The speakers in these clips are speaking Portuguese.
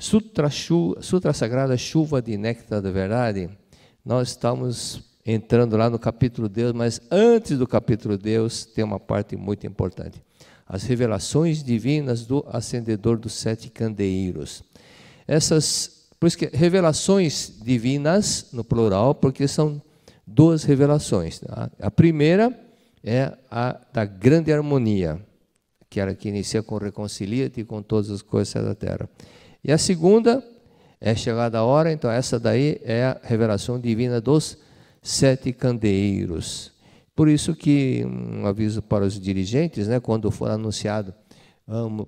Sutra, Sutra Sagrada Chuva de Néctar da Verdade, nós estamos entrando lá no capítulo Deus, mas antes do capítulo Deus tem uma parte muito importante. As revelações divinas do acendedor dos sete candeeiros. Essas, por isso que revelações divinas, no plural, porque são duas revelações. Tá? A primeira é a da grande harmonia, que era que inicia com reconcilia-te com todas as coisas da terra. E a segunda é chegada a hora, então essa daí é a revelação divina dos sete candeeiros. Por isso que um aviso para os dirigentes, né, quando for anunciado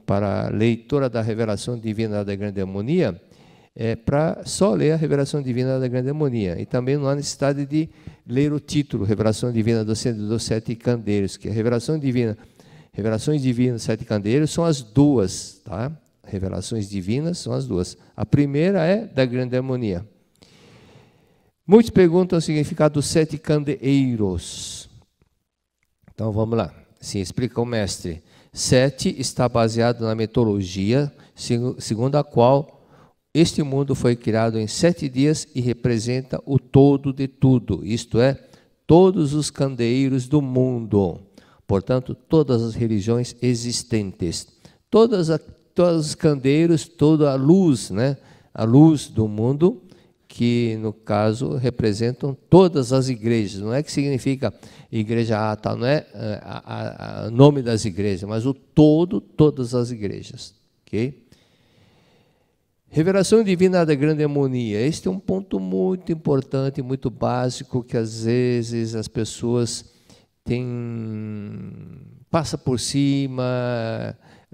para a leitora da revelação divina da grande harmonia, é para só ler a revelação divina da grande harmonia. E também não há necessidade de ler o título, Revelação Divina dos, dos Sete Candeeiros, que a revelação divina, revelações divinas, sete candeeiros, são as duas, tá? revelações divinas são as duas. A primeira é da grande harmonia. Muitos perguntam o significado dos sete candeeiros. Então vamos lá. Sim, explica o mestre. Sete está baseado na mitologia, segundo a qual este mundo foi criado em sete dias e representa o todo de tudo, isto é, todos os candeeiros do mundo. Portanto, todas as religiões existentes. Todas todos os candeiros, toda a luz, né? a luz do mundo, que no caso representam todas as igrejas. Não é que significa igreja A, tá? não é o eh, nome das igrejas, mas o todo, todas as igrejas. ok? Revelação divina da grande harmonia. Este é um ponto muito importante, muito básico, que às vezes as pessoas têm passa por cima,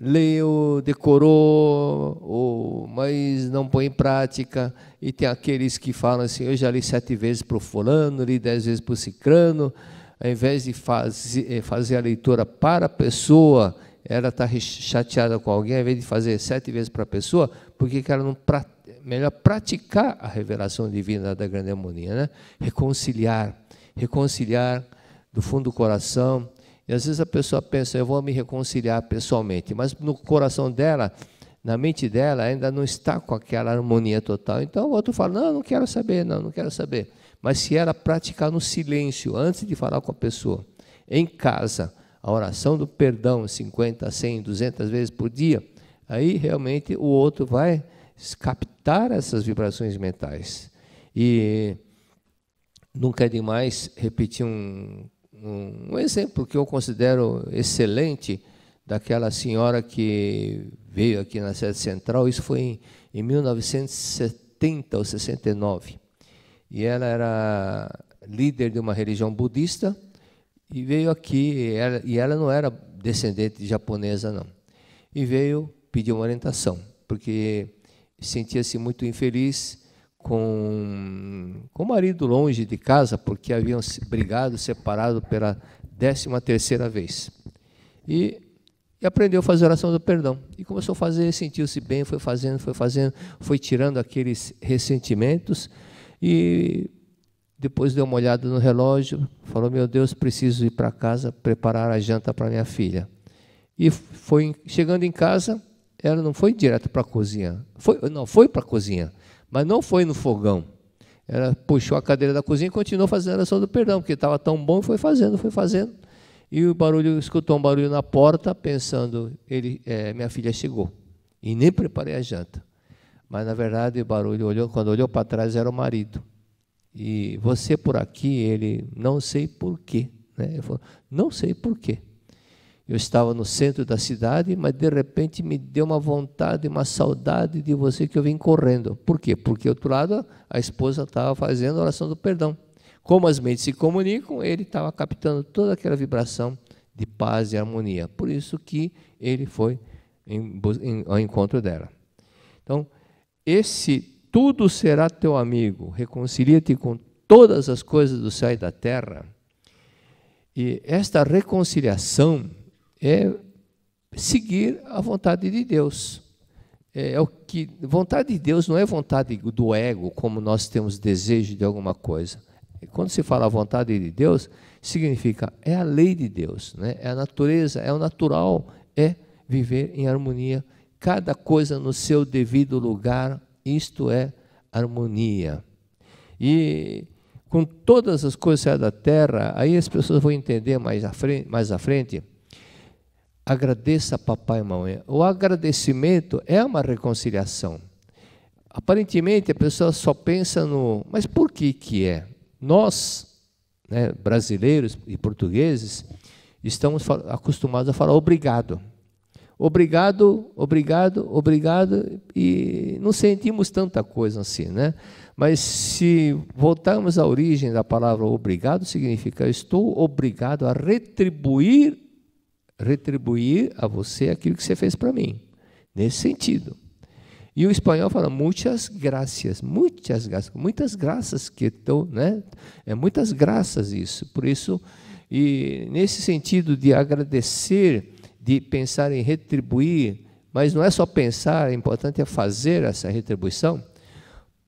leu, decorou, ou, mas não põe em prática. E tem aqueles que falam assim: eu já li sete vezes para o fulano, li dez vezes para o ciclano. Ao invés de faz, eh, fazer a leitura para a pessoa, ela está chateada com alguém, ao invés de fazer sete vezes para a pessoa, porque ela não melhor praticar a revelação divina da grande harmonia, né? Reconciliar, reconciliar do fundo do coração, e às vezes a pessoa pensa, eu vou me reconciliar pessoalmente, mas no coração dela, na mente dela, ainda não está com aquela harmonia total. Então o outro fala, não, não quero saber, não, não quero saber. Mas se ela praticar no silêncio, antes de falar com a pessoa, em casa, a oração do perdão 50, 100, 200 vezes por dia, aí realmente o outro vai captar essas vibrações mentais. E nunca é demais repetir um um exemplo que eu considero excelente daquela senhora que veio aqui na sede central, isso foi em, em 1970 ou 69. E ela era líder de uma religião budista e veio aqui, e ela, e ela não era descendente de japonesa, não. E veio pedir uma orientação, porque sentia-se muito infeliz com, com o marido longe de casa, porque haviam brigado, separado pela décima terceira vez. E, e aprendeu a fazer a oração do perdão. E começou a fazer, sentiu-se bem, foi fazendo, foi fazendo, foi tirando aqueles ressentimentos. E depois deu uma olhada no relógio, falou: Meu Deus, preciso ir para casa preparar a janta para minha filha. E foi chegando em casa, ela não foi direto para a cozinha. Foi, não, foi para a cozinha. Mas não foi no fogão. Ela puxou a cadeira da cozinha e continuou fazendo a oração do perdão, porque estava tão bom, e foi fazendo, foi fazendo. E o barulho, escutou um barulho na porta, pensando, ele, é, minha filha chegou. E nem preparei a janta. Mas na verdade o barulho olhou, quando olhou para trás era o marido. E você por aqui, ele, não sei por Né? Ele falou, não sei por quê. Eu estava no centro da cidade, mas de repente me deu uma vontade, uma saudade de você que eu vim correndo. Por quê? Porque do outro lado a esposa estava fazendo a oração do perdão. Como as mentes se comunicam, ele estava captando toda aquela vibração de paz e harmonia. Por isso que ele foi em, em, ao encontro dela. Então, esse tudo será teu amigo, reconcilia-te com todas as coisas do céu e da terra. E esta reconciliação é seguir a vontade de Deus. É, é, o que vontade de Deus não é vontade do ego, como nós temos desejo de alguma coisa. quando se fala vontade de Deus, significa é a lei de Deus, né? É a natureza, é o natural, é viver em harmonia, cada coisa no seu devido lugar. Isto é harmonia. E com todas as coisas da terra, aí as pessoas vão entender mais à frente, mais à frente Agradeça a papai e mamãe. O agradecimento é uma reconciliação. Aparentemente a pessoa só pensa no, mas por que que é? Nós, né, brasileiros e portugueses, estamos acostumados a falar obrigado. Obrigado, obrigado, obrigado e não sentimos tanta coisa assim, né? Mas se voltarmos à origem da palavra obrigado, significa eu estou obrigado a retribuir retribuir a você aquilo que você fez para mim. Nesse sentido. E o espanhol fala muitas graças, muitas graças, muitas graças que estão, né? É muitas graças isso. Por isso, e nesse sentido de agradecer, de pensar em retribuir, mas não é só pensar, é importante é fazer essa retribuição.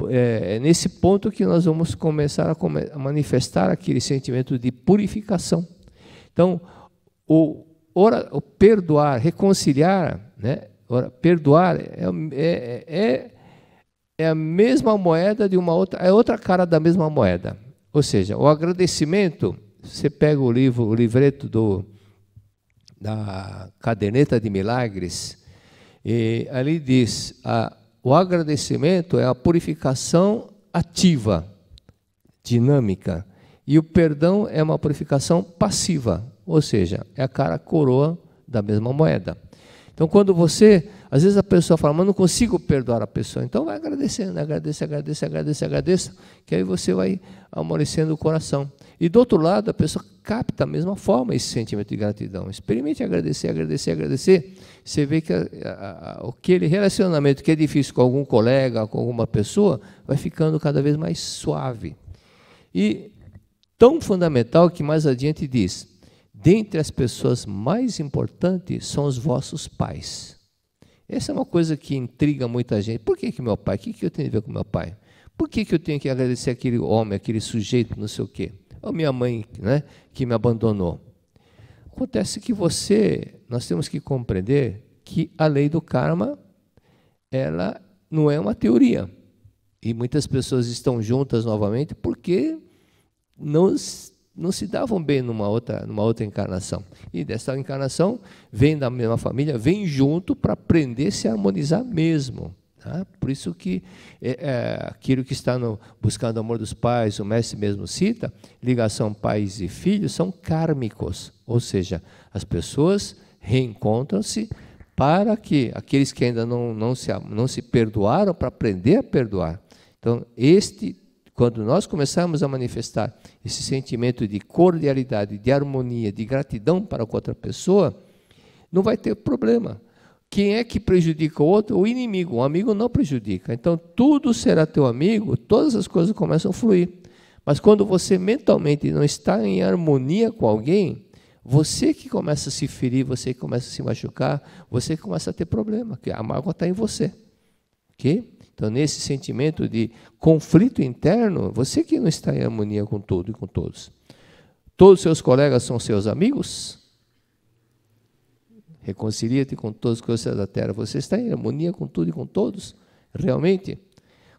É, é nesse ponto que nós vamos começar a manifestar aquele sentimento de purificação. Então, o, ora, o perdoar, reconciliar, né? ora, perdoar é, é, é, é a mesma moeda de uma outra, é outra cara da mesma moeda. Ou seja, o agradecimento, você pega o livro, o livreto do, da caderneta de milagres, e ali diz: a, o agradecimento é a purificação ativa, dinâmica, e o perdão é uma purificação passiva, ou seja, é a cara a coroa da mesma moeda. Então, quando você, às vezes a pessoa fala, mas não consigo perdoar a pessoa, então vai agradecendo, agradece, agradece, agradece, agradece, que aí você vai amolecendo o coração. E do outro lado, a pessoa capta a mesma forma esse sentimento de gratidão. Experimente agradecer, agradecer, agradecer. Você vê que a, a, aquele relacionamento que é difícil com algum colega, com alguma pessoa, vai ficando cada vez mais suave. E tão fundamental que mais adiante diz: dentre as pessoas mais importantes são os vossos pais. Essa é uma coisa que intriga muita gente. Por que, que meu pai? O que, que eu tenho a ver com meu pai? Por que, que eu tenho que agradecer aquele homem, aquele sujeito, não sei o quê? Ou minha mãe, né, que me abandonou. Acontece que você, nós temos que compreender que a lei do karma, ela não é uma teoria. E muitas pessoas estão juntas novamente porque não não se davam bem numa outra, numa outra encarnação. E dessa encarnação, vem da mesma família, vem junto para aprender se harmonizar mesmo. Tá? Por isso que é, é, aquilo que está no Buscando o Amor dos Pais, o mestre mesmo cita, ligação pais e filhos são kármicos, ou seja, as pessoas reencontram-se para que aqueles que ainda não, não, se, não se perdoaram, para aprender a perdoar. Então, este quando nós começarmos a manifestar esse sentimento de cordialidade, de harmonia, de gratidão para com outra pessoa, não vai ter problema. Quem é que prejudica o outro? O inimigo. O amigo não prejudica. Então, tudo será teu amigo, todas as coisas começam a fluir. Mas quando você mentalmente não está em harmonia com alguém, você que começa a se ferir, você que começa a se machucar, você que começa a ter problema, que a mágoa está em você. Ok? Então, nesse sentimento de conflito interno, você que não está em harmonia com tudo e com todos. Todos seus colegas são seus amigos? Reconcilia-te com todos os coisas da terra. Você está em harmonia com tudo e com todos? Realmente?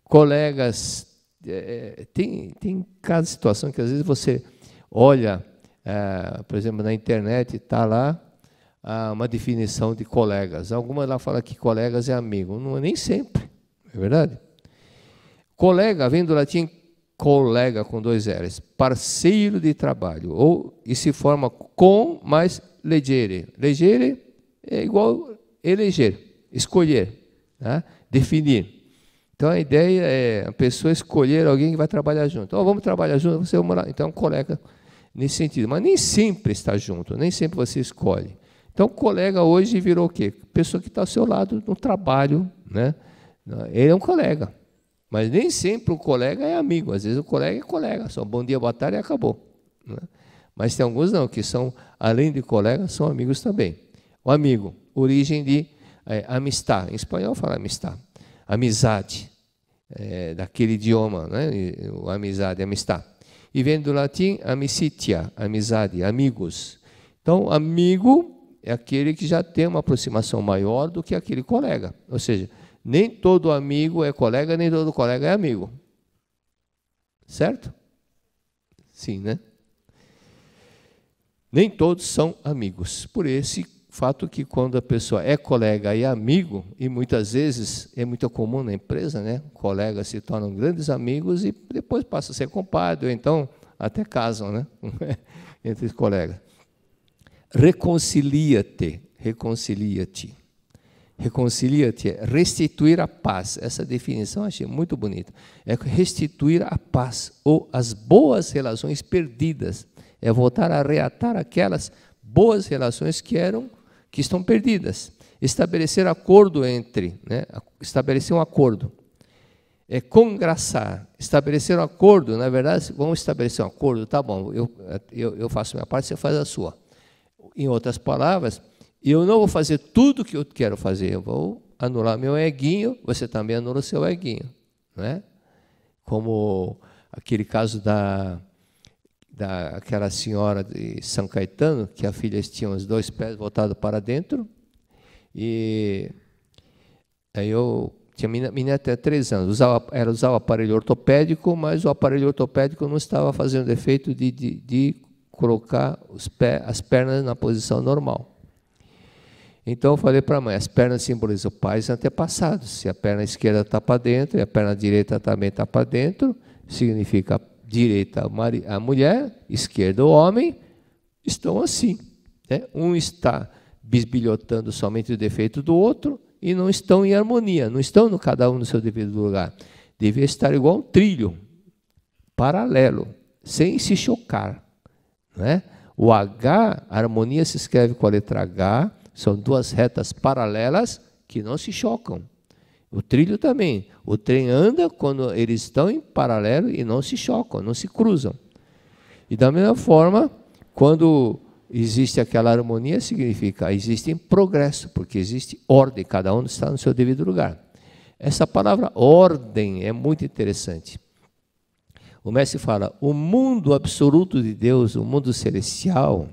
Colegas, é, é tem, tem cada situação que às vezes você olha, é, por exemplo, na internet, está lá ah, uma definição de colegas. Alguma lá fala que colegas é amigo. Não, é nem sempre. É verdade? Colega vem do latim colega com dois L's, parceiro de trabalho, ou e se forma com mais legere. Legere é igual eleger, escolher, né? definir. Então a ideia é a pessoa escolher alguém que vai trabalhar junto. Oh, vamos trabalhar junto, você vai morar. Então, colega nesse sentido. Mas nem sempre está junto, nem sempre você escolhe. Então, colega hoje virou o quê? Pessoa que está ao seu lado no trabalho, né? Né? Ele é um colega. Mas nem sempre o colega é amigo. Às vezes o colega é colega, só bom dia, boa tarde e acabou. Né? Mas tem alguns não, que são, além de colegas, são amigos também. O amigo, origem de é, amistad. Em espanhol fala amistad. Amizade. É, daquele idioma, né? amizade, amistad. E vem do latim amicitia, amizade, amigos. Então, amigo é aquele que já tem uma aproximação maior do que aquele colega. Ou seja, nem todo amigo é colega, nem todo colega é amigo. Certo? Sim, né? Nem todos são amigos. Por esse fato que quando a pessoa é colega e amigo, e muitas vezes é muito comum na empresa, né? Colegas se tornam grandes amigos e depois passa a ser compadre, ou então até casam, né? Entre os colegas. Reconcilia-te, reconcilia-te reconcilia-te, é restituir a paz. Essa definição achei muito bonita. É restituir a paz ou as boas relações perdidas. É voltar a reatar aquelas boas relações que eram que estão perdidas. Estabelecer acordo entre, né? estabelecer um acordo. É congraçar, estabelecer um acordo. Na verdade, vamos estabelecer um acordo, tá bom, eu, eu, eu faço minha parte, você faz a sua. Em outras palavras, e eu não vou fazer tudo o que eu quero fazer, eu vou anular meu eguinho, você também anula seu eguinho. Né? Como aquele caso da, da aquela senhora de São Caetano, que a filha tinha os dois pés voltados para dentro, e aí eu tinha menina, menina até três anos, usava, usar o aparelho ortopédico, mas o aparelho ortopédico não estava fazendo efeito de, de, de colocar pé, as pernas na posição normal. Então eu falei para a mãe, as pernas simbolizam pais antepassados. Se a perna esquerda está para dentro e a perna direita também está para dentro, significa direita a mulher, esquerda o homem, estão assim. Né? Um está bisbilhotando somente o defeito do outro e não estão em harmonia, não estão no cada um no seu devido lugar. Devia estar igual um trilho, paralelo, sem se chocar. Né? O H, a harmonia se escreve com a letra H, são duas retas paralelas que não se chocam. O trilho também. O trem anda quando eles estão em paralelo e não se chocam, não se cruzam. E da mesma forma, quando existe aquela harmonia, significa existe progresso, porque existe ordem, cada um está no seu devido lugar. Essa palavra ordem é muito interessante. O mestre fala: o mundo absoluto de Deus, o mundo celestial,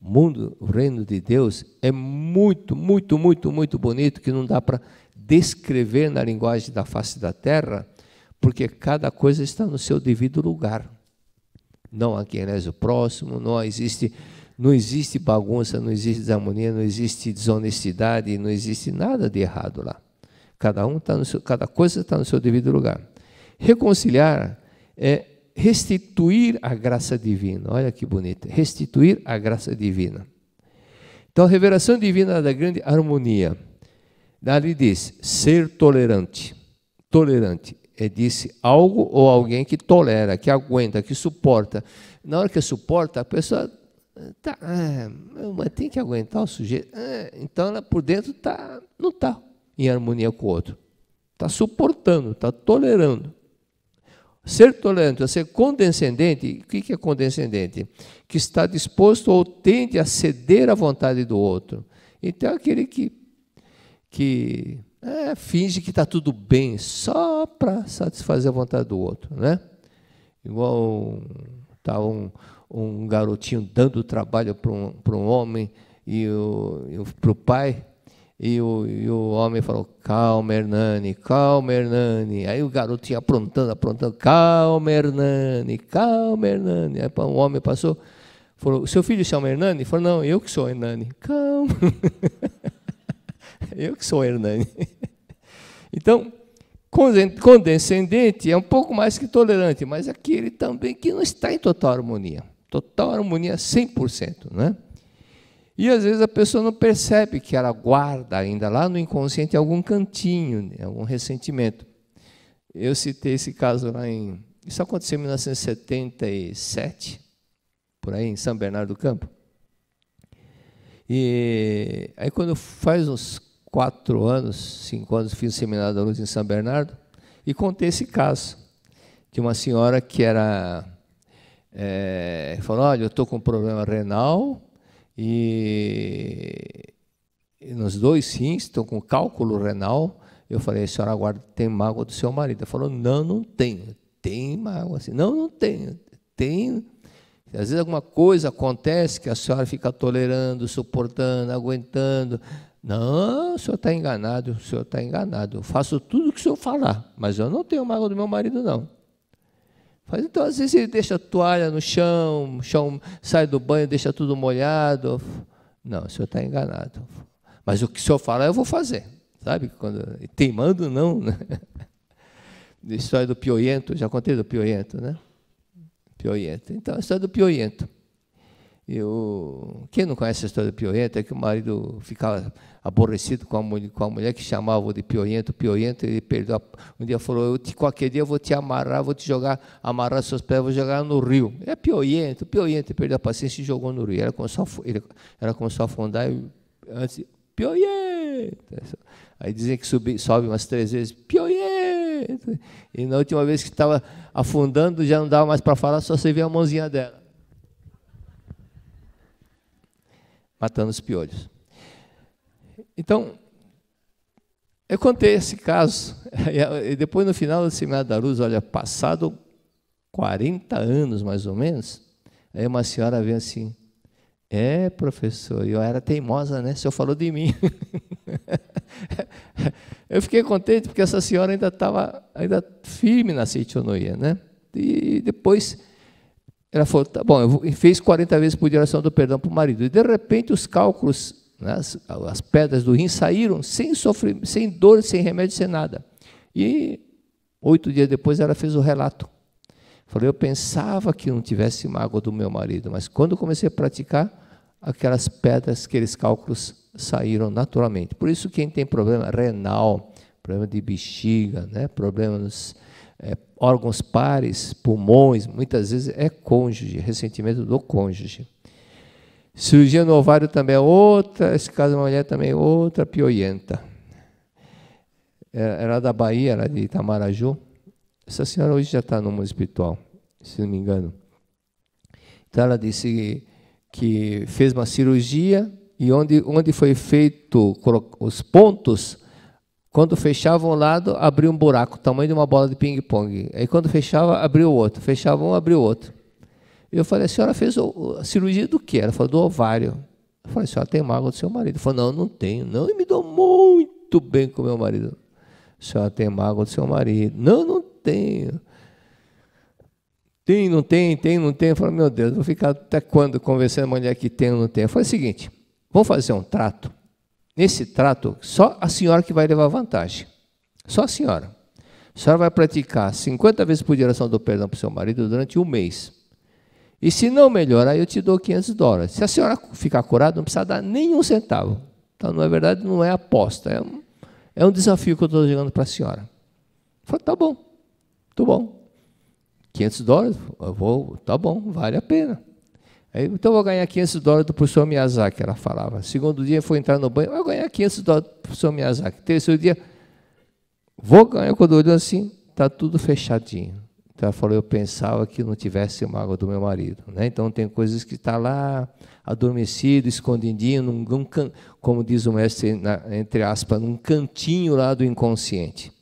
o mundo, o reino de Deus é muito, muito, muito, muito bonito que não dá para descrever na linguagem da face da terra, porque cada coisa está no seu devido lugar. Não há quem reze o próximo, não existe, não existe bagunça, não existe desarmonia, não existe desonestidade, não existe nada de errado lá. Cada um tá no seu, cada coisa está no seu devido lugar. Reconciliar é restituir a graça divina. Olha que bonito, restituir a graça divina. Então, a revelação divina da grande harmonia. Dali diz, ser tolerante. Tolerante é, disse, algo ou alguém que tolera, que aguenta, que suporta. Na hora que suporta, a pessoa eh, tá, é, mas tem que aguentar o sujeito. É, então, ela por dentro tá, não está em harmonia com o outro. Está suportando, está tolerando. Ser tolerante ser condescendente. O que é condescendente? Que está disposto ou tende a ceder à vontade do outro. Então, aquele que, que é, finge que está tudo bem só para satisfazer a vontade do outro. Né? Igual tá um, um garotinho dando trabalho para um, um homem e, o, e para o pai e o, e o homem falou: Calma, Hernani, calma, Hernani. Aí o garoto ia aprontando, aprontando: Calma, Hernani, calma, Hernani. Aí o homem passou, falou: Seu filho chama Hernani? Ele falou: Não, eu que sou Hernani. Calma. eu que sou Hernani. então, condescendente é um pouco mais que tolerante, mas aquele também que não está em total harmonia. Total harmonia 100%, né? E às vezes a pessoa não percebe que ela guarda ainda lá no inconsciente algum cantinho, né, algum ressentimento. Eu citei esse caso lá em. Isso aconteceu em 1977, por aí, em São Bernardo do Campo. E aí, quando faz uns quatro anos, cinco anos, fiz o seminário da luz em São Bernardo e contei esse caso de uma senhora que era. É, falou: Olha, eu estou com um problema renal, e, e nos dois rins estão com cálculo renal. Eu falei, a senhora guarda tem mágoa do seu marido. Ela falou, não, não tenho. Tem mágoa assim. Não, não tenho. Tem. Às vezes alguma coisa acontece que a senhora fica tolerando, suportando, aguentando. Não, o senhor está enganado, o senhor está enganado. Eu faço tudo o que o senhor falar, mas eu não tenho mágoa do meu marido, não. Faz, então, às vezes ele deixa a toalha no chão, chão sai do banho, deixa tudo molhado. Não, o senhor está enganado. Mas o que o senhor falar, eu vou fazer. Sabe? Quando, teimando, não. Né? A história do Pioiento, já contei do Pioiento, né? Pioiento. Então, a história do Pioiento. Eu, quem não conhece a história do Piorento é que o marido ficava aborrecido com a, mulher, com a mulher que chamava de Piorento, Piorento, ele perdeu. A, um dia falou: eu te, qualquer dia eu vou te amarrar, vou te jogar, amarrar seus pés, vou jogar no rio. É Piorento, Piorento, ele perdeu a paciência e jogou no rio. Era como só ele, era começou a afundar e antes, Piorento. Aí dizem que subi, sobe umas três vezes, Piorento. E na última vez que estava afundando, já não dava mais para falar, só você via a mãozinha dela. matando os piolhos. Então, eu contei esse caso, e depois no final do seminário da Luz, olha, passado 40 anos mais ou menos, aí uma senhora vem assim, é professor, eu era teimosa, né? O senhor falou de mim. eu fiquei contente porque essa senhora ainda estava ainda firme na ceitionoia, né? E depois ela falou, tá bom, eu fez 40 vezes por direção oração do perdão para o marido. E de repente os cálculos, né, as, as, pedras do rim saíram sem sofrer sem dor, sem remédio, sem nada. E oito dias depois ela fez o relato. Falei, eu pensava que não tivesse mágoa do meu marido, mas quando comecei a praticar, aquelas pedras, aqueles cálculos saíram naturalmente. Por isso quem tem problema renal, problema de bexiga, né, problemas é, órgãos pares, pulmões, muitas vezes é cônjuge, ressentimento do cônjuge. Cirurgia no ovário também é outra, esse caso da mulher também é outra pioienta. É, era da Bahia, era de Itamaraju. Essa senhora hoje já está no mundo espiritual, se não me engano. Então ela disse que fez uma cirurgia e onde, onde foi feito os pontos, quando fechava um lado, abria um buraco, tamanho de uma bola de ping-pong. Aí quando fechava, abria o outro. Fechava um, abria o outro. Eu falei, a senhora fez a cirurgia do quê? Ela falou, do ovário. Eu falei, a senhora tem mágoa do seu marido? Ela falou, não, não tenho. Não, e me dou muito bem com meu marido. A senhora tem mágoa do seu marido? Não, não tenho. Tem, não tem, tem, não tem. Eu falei, meu Deus, vou ficar até quando conversando com a mulher que tem ou não tem. Eu falei o seguinte, vamos fazer um trato? Nesse trato, só a senhora que vai levar vantagem. Só a senhora. A senhora vai praticar 50 vezes por dia do perdão para o seu marido durante um mês. E se não melhorar, eu te dou 500 dólares. Se a senhora ficar curada, não precisa dar nenhum centavo. Então, na é verdade, não é aposta. É um, é um desafio que eu estou jogando para a senhora. Falei, tá bom, tudo bom. 500 dólares, eu vou, tá bom, vale a pena. É, então eu vou ganhar 500 dólares do professor Miyazaki, ela falava. Segundo dia, foi entrar no banho, vou ganhar 500 dólares do professor Miyazaki. Terceiro dia, vou ganhar. Quando olhou assim, está tudo fechadinho. Então ela falou, eu pensava que não tivesse mágoa do meu marido. Né? Então tem coisas que está lá, adormecido, escondidinho, num, num, como diz o mestre, na, entre aspas, num cantinho lá do inconsciente.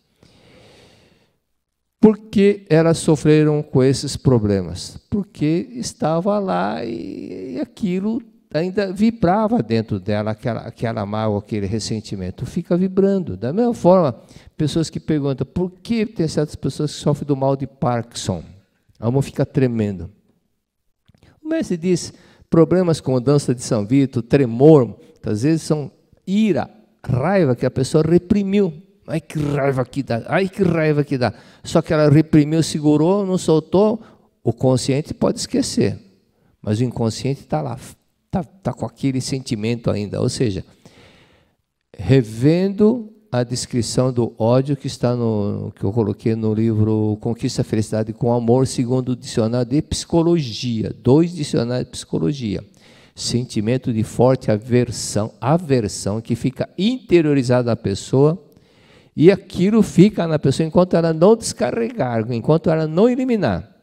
Por que elas sofreram com esses problemas? Porque estava lá e aquilo ainda vibrava dentro dela, aquela, aquela mágoa, aquele ressentimento. Fica vibrando. Da mesma forma, pessoas que perguntam por que tem certas pessoas que sofrem do mal de Parkinson. A alma fica tremendo. O mestre diz: problemas a dança de São Vito, tremor, às vezes são ira, raiva que a pessoa reprimiu Ai que raiva que dá, ai que raiva que dá. Só que ela reprimiu, segurou, não soltou. O consciente pode esquecer, mas o inconsciente está lá, está tá com aquele sentimento ainda. Ou seja, revendo a descrição do ódio que está no que eu coloquei no livro Conquista a Felicidade com Amor, segundo o dicionário de psicologia, dois dicionários de psicologia. Sentimento de forte aversão, aversão que fica interiorizado na pessoa e aquilo fica na pessoa enquanto ela não descarregar, enquanto ela não eliminar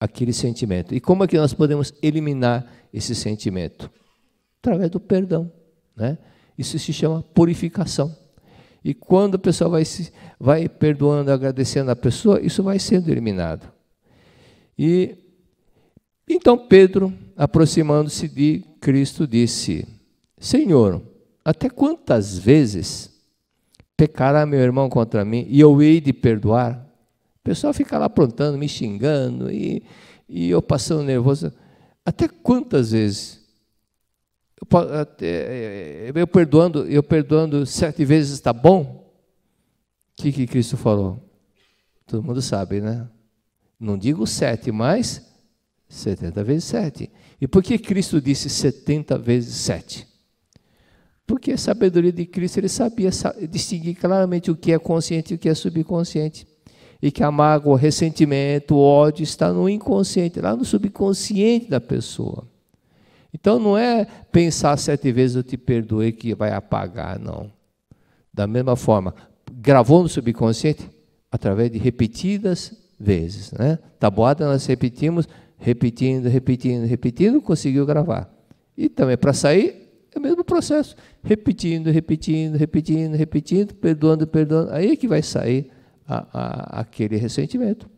aquele sentimento. E como é que nós podemos eliminar esse sentimento? Através do perdão. Né? Isso se chama purificação. E quando a pessoa vai, se, vai perdoando, agradecendo a pessoa, isso vai sendo eliminado. E então Pedro, aproximando-se de Cristo, disse: Senhor, até quantas vezes pecará meu irmão contra mim e eu hei de perdoar? O pessoal fica lá aprontando, me xingando e, e eu passando nervoso. Até quantas vezes? Eu, até, eh, eu perdoando, eu perdoando sete vezes está bom? O que, que Cristo falou? Todo mundo sabe, né? Não digo sete, mas setenta vezes sete. E por que Cristo disse setenta vezes sete? Porque a sabedoria de Cristo, ele sabia distinguir claramente o que é consciente e o que é subconsciente. E que a mágoa, o ressentimento, o ódio está no inconsciente, lá no subconsciente da pessoa. Então não é pensar sete vezes eu te perdoei que vai apagar, não. Da mesma forma, gravou no subconsciente através de repetidas vezes, né? Tabuada nós repetimos, repetindo, repetindo, repetindo, conseguiu gravar. E também para sair é o mesmo processo, repetindo, repetindo, repetindo, repetindo, perdoando, perdoando. Aí é que vai sair a, a, aquele ressentimento.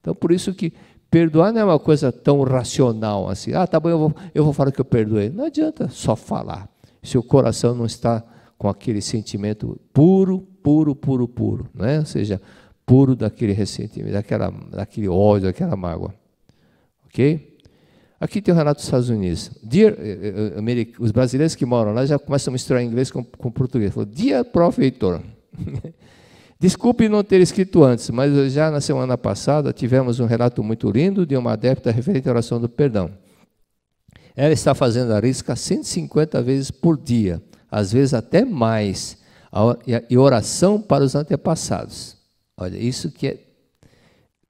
Então, por isso que perdoar não é uma coisa tão racional assim. Ah, tá bom, eu vou, eu vou falar que eu perdoei. Não adianta só falar. Se o coração não está com aquele sentimento puro, puro, puro, puro, né? ou seja, puro daquele ressentimento, daquela, daquele ódio, daquela mágoa. Ok? Aqui tem um relato dos Estados Unidos. Dear, eh, eh, os brasileiros que moram lá já começam a misturar inglês com, com português. Falou, Dear Prof. Heitor, desculpe não ter escrito antes, mas já na semana passada tivemos um relato muito lindo de uma adepta referente à oração do perdão. Ela está fazendo a risca 150 vezes por dia, às vezes até mais, e oração para os antepassados. Olha, isso que é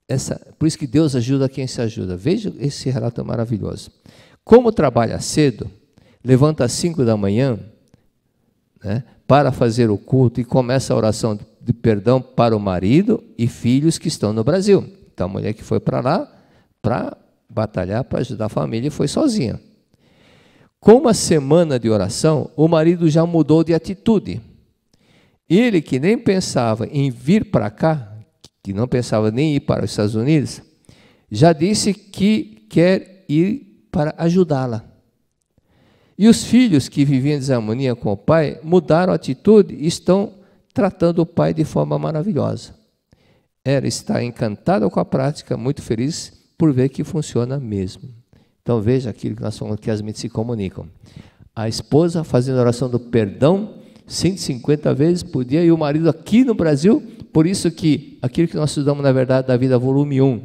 essa, por isso que Deus ajuda quem se ajuda. Veja esse relato maravilhoso. Como trabalha cedo, levanta às 5 da manhã né, para fazer o culto e começa a oração de perdão para o marido e filhos que estão no Brasil. Então a mulher que foi para lá para batalhar, para ajudar a família foi sozinha. Com uma semana de oração, o marido já mudou de atitude. Ele que nem pensava em vir para cá, que não pensava nem ir para os Estados Unidos, já disse que quer ir para ajudá-la. E os filhos que viviam em desarmonia com o pai mudaram a atitude e estão tratando o pai de forma maravilhosa. Ela está encantada com a prática, muito feliz por ver que funciona mesmo. Então veja aquilo que nós falamos que as mentes se comunicam. A esposa fazendo a oração do perdão 150 vezes por dia e o marido aqui no Brasil por isso que aquilo que nós estudamos na verdade da vida, volume 1.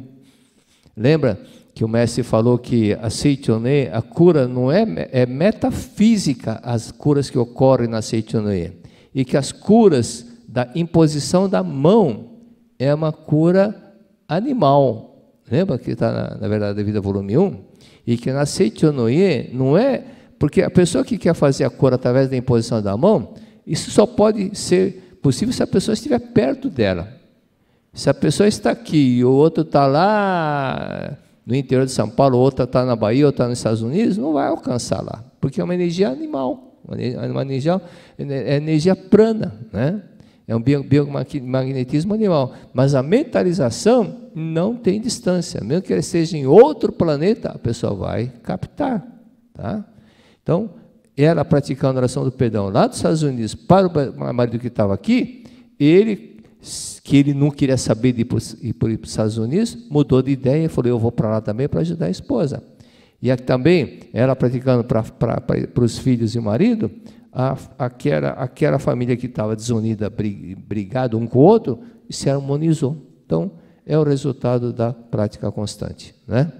Lembra que o mestre falou que a Seitonê, a cura não é, é metafísica as curas que ocorrem na Seitonê. E que as curas da imposição da mão é uma cura animal. Lembra que está na, na verdade da vida volume 1? E que na Seitonê não é porque a pessoa que quer fazer a cura através da imposição da mão, isso só pode ser possível se a pessoa estiver perto dela. Se a pessoa está aqui e o outro está lá no interior de São Paulo, outra está na Bahia, outra está nos Estados Unidos, não vai alcançar lá, porque é uma energia animal, uma energia, é energia prana, né? é um biomagnetismo animal. Mas a mentalização não tem distância, mesmo que ele seja em outro planeta, a pessoa vai captar. Tá? Então, ela praticando a oração do perdão lá dos Estados Unidos para o marido que estava aqui, ele, que ele não queria saber de ir para, ir para os Estados Unidos, mudou de ideia e falou: Eu vou para lá também para ajudar a esposa. E aqui também ela praticando para, para, para os filhos e o marido, a, aquela, aquela família que estava desunida, brigada um com o outro, se harmonizou. Então, é o resultado da prática constante. Né?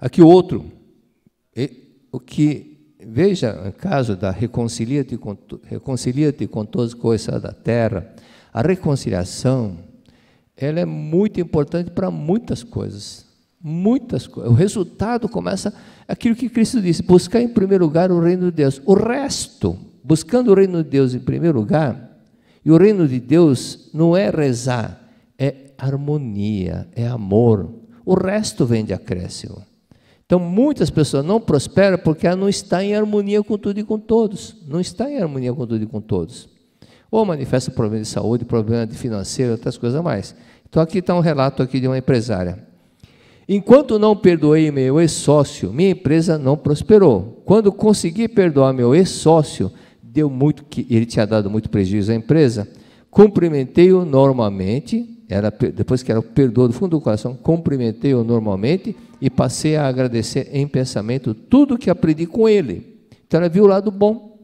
Aqui outro. E, o que, veja o caso da reconcilia-te com, reconcilia com todas as coisas da terra, a reconciliação, ela é muito importante para muitas coisas, muitas coisas. O resultado começa aquilo que Cristo disse: buscar em primeiro lugar o reino de Deus. O resto, buscando o reino de Deus em primeiro lugar, e o reino de Deus não é rezar, é harmonia, é amor. O resto vem de acréscimo. Então, muitas pessoas não prosperam porque ela não está em harmonia com tudo e com todos. Não está em harmonia com tudo e com todos. Ou manifesta problema de saúde, problema de financeiro, outras coisas mais. Então, aqui está um relato aqui de uma empresária. Enquanto não perdoei meu ex-sócio, minha empresa não prosperou. Quando consegui perdoar meu ex-sócio, deu muito que ele tinha dado muito prejuízo à empresa. Cumprimentei-o normalmente, era, depois que era perdoou do fundo do coração, cumprimentei-o normalmente e passei a agradecer em pensamento tudo que aprendi com ele. Então ela viu o lado bom.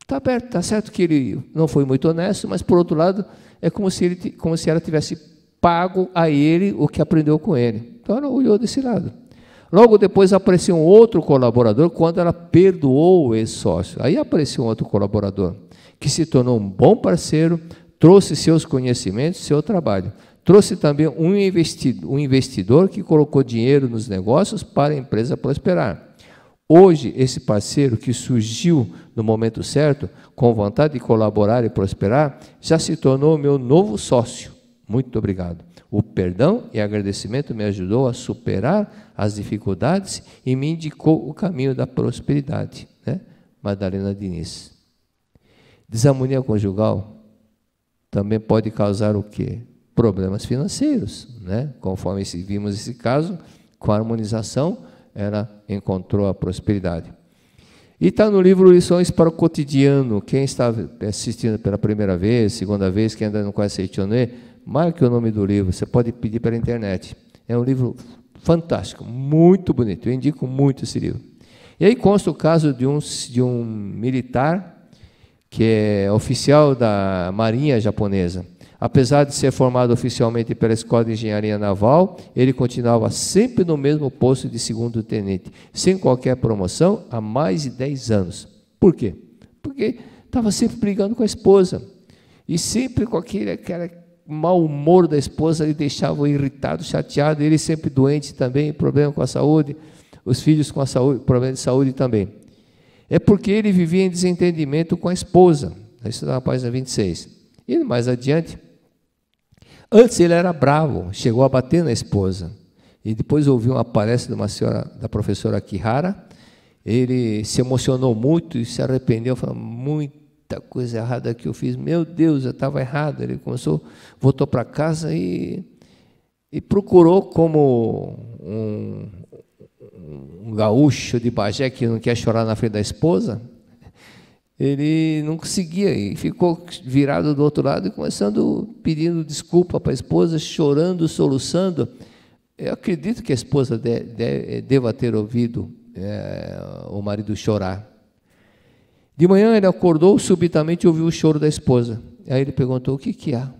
Está aberto, está certo que ele não foi muito honesto, mas por outro lado, é como se, ele, como se ela tivesse pago a ele o que aprendeu com ele. Então ela olhou desse lado. Logo depois apareceu um outro colaborador quando ela perdoou o ex-sócio. Aí apareceu um outro colaborador que se tornou um bom parceiro, trouxe seus conhecimentos, seu trabalho. Trouxe também um investidor, um investidor que colocou dinheiro nos negócios para a empresa prosperar. Hoje, esse parceiro que surgiu no momento certo, com vontade de colaborar e prosperar, já se tornou meu novo sócio. Muito obrigado. O perdão e agradecimento me ajudou a superar as dificuldades e me indicou o caminho da prosperidade. Né? Madalena Diniz. Desamonia conjugal também pode causar o quê? Problemas financeiros, né? Conforme vimos esse caso, com a harmonização, ela encontrou a prosperidade. E está no livro Lições para o Cotidiano. Quem está assistindo pela primeira vez, segunda vez, quem ainda não conhece Eitonê, marque o nome do livro, você pode pedir pela internet. É um livro fantástico, muito bonito, eu indico muito esse livro. E aí consta o caso de um, de um militar que é oficial da Marinha japonesa. Apesar de ser formado oficialmente pela Escola de Engenharia Naval, ele continuava sempre no mesmo posto de segundo tenente, sem qualquer promoção, há mais de 10 anos. Por quê? Porque estava sempre brigando com a esposa. E sempre com aquele, aquele mau humor da esposa ele deixava irritado, chateado, ele sempre doente também, problema com a saúde, os filhos com a saúde, problema de saúde também é porque ele vivia em desentendimento com a esposa. Isso está na página 26. E mais adiante, antes ele era bravo, chegou a bater na esposa. E depois ouviu uma palestra de uma senhora, da professora Kihara. Ele se emocionou muito e se arrependeu, falou, muita coisa errada que eu fiz. Meu Deus, eu estava errado. Ele começou, voltou para casa e, e procurou como um, um gaúcho de Bagé que não quer chorar na frente da esposa, ele não conseguia e ficou virado do outro lado e começando pedindo desculpa para a esposa, chorando, soluçando. Eu acredito que a esposa de, de, deva ter ouvido é, o marido chorar. De manhã ele acordou, subitamente ouviu o choro da esposa. Aí ele perguntou: O que, que há?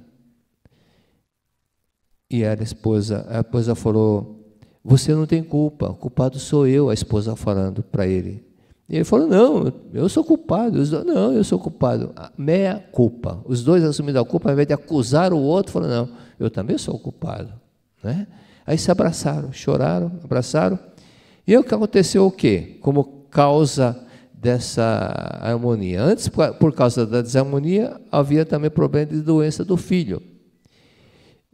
E a esposa. A esposa falou: você não tem culpa, o culpado sou eu, a esposa falando para ele. E ele falou: Não, eu sou culpado. Dois, não, eu sou culpado. Meia culpa. Os dois assumindo a culpa, ao invés de acusar o outro, falaram: Não, eu também sou culpado. Né? Aí se abraçaram, choraram, abraçaram. E o que aconteceu o quê? Como causa dessa harmonia. Antes, por causa da desarmonia, havia também problema de doença do filho.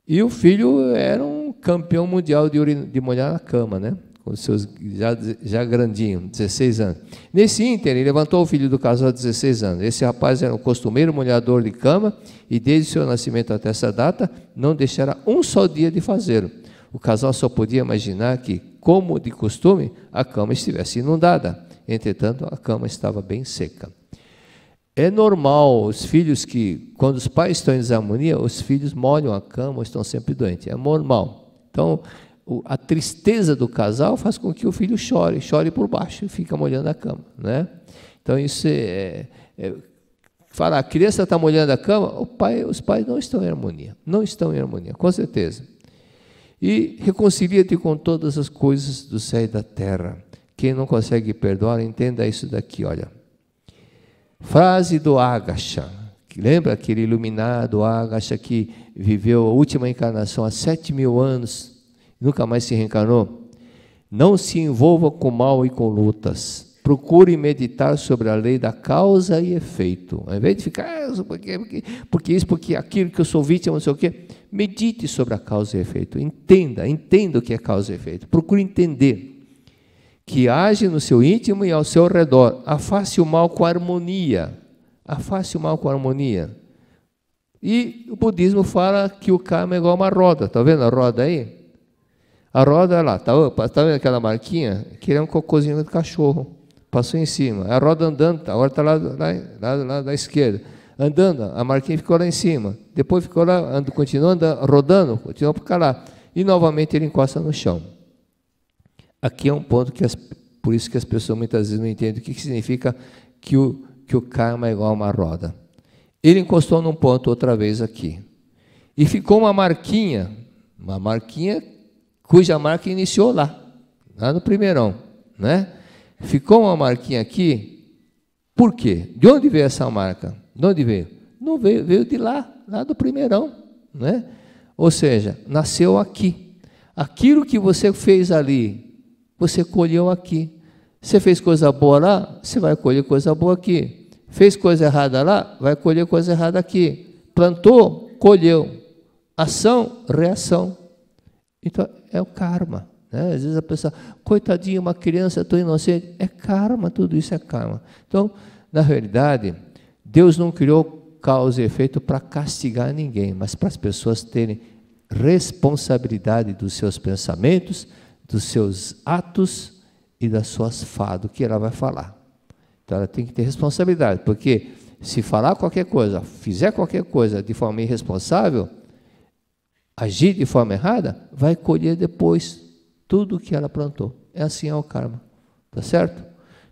E o filho era um um campeão mundial de, urina, de molhar na cama, né? com seus já, já grandinho, 16 anos. Nesse ínter, ele levantou o filho do casal de 16 anos. Esse rapaz era um costumeiro molhador de cama e desde seu nascimento até essa data não deixara um só dia de fazê-lo. O casal só podia imaginar que, como de costume, a cama estivesse inundada. Entretanto, a cama estava bem seca. É normal os filhos que, quando os pais estão em desarmonia, os filhos molham a cama ou estão sempre doentes. É normal. Então, a tristeza do casal faz com que o filho chore, chore por baixo e fica molhando a cama. Né? Então, isso é, é, é falar, a criança está molhando a cama, o pai, os pais não estão em harmonia. Não estão em harmonia, com certeza. E reconcilia-te com todas as coisas do céu e da terra. Quem não consegue perdoar, entenda isso daqui, olha. Frase do Agasha. Lembra aquele iluminado Agasha que viveu a última encarnação há sete mil anos, nunca mais se reencarnou? Não se envolva com mal e com lutas. Procure meditar sobre a lei da causa e efeito. Ao invés de ficar, ah, porque, porque, porque isso, porque aquilo, que eu sou vítima, não sei o quê. Medite sobre a causa e efeito. Entenda, entenda o que é causa e efeito. Procure entender que age no seu íntimo e ao seu redor. Afaste o mal com harmonia. Afaste o mal com harmonia. E o budismo fala que o karma é igual uma roda. Está vendo a roda aí? A roda lá, tá, tá vendo aquela marquinha? Que é um cocôzinho do cachorro. Passou em cima. É a roda andando, tá, agora está lá, lá, lá, lá da esquerda. Andando, a marquinha ficou lá em cima. Depois ficou lá, continuando rodando, continuou para cá lá. E novamente ele encosta no chão. Aqui é um ponto que as, por isso que as pessoas muitas vezes não entendem o que, que significa que o, que o karma é igual a uma roda. Ele encostou num ponto outra vez aqui. E ficou uma marquinha, uma marquinha cuja marca iniciou lá, lá no primeirão, né? Ficou uma marquinha aqui, por quê? De onde veio essa marca? De onde veio? Não veio, veio de lá, lá do primeirão, né? Ou seja, nasceu aqui. Aquilo que você fez ali você colheu aqui. Você fez coisa boa lá, você vai colher coisa boa aqui. Fez coisa errada lá, vai colher coisa errada aqui. Plantou, colheu. Ação, reação. Então, é o karma. Né? Às vezes a pessoa, coitadinha, uma criança tão inocente. É karma, tudo isso é karma. Então, na realidade, Deus não criou causa e efeito para castigar ninguém, mas para as pessoas terem responsabilidade dos seus pensamentos, dos seus atos e das suas fadas do que ela vai falar. Então ela tem que ter responsabilidade, porque se falar qualquer coisa, fizer qualquer coisa de forma irresponsável, agir de forma errada, vai colher depois tudo o que ela plantou. É assim é o karma, tá certo?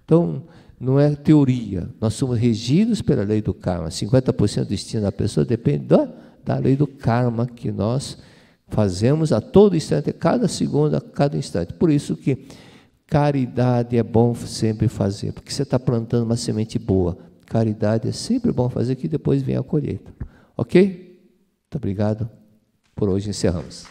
Então, não é teoria. Nós somos regidos pela lei do karma. 50% do destino da pessoa depende da, da lei do karma que nós Fazemos a todo instante, a cada segundo, a cada instante. Por isso que caridade é bom sempre fazer, porque você está plantando uma semente boa. Caridade é sempre bom fazer, que depois vem a colheita. Ok? Muito obrigado. Por hoje encerramos.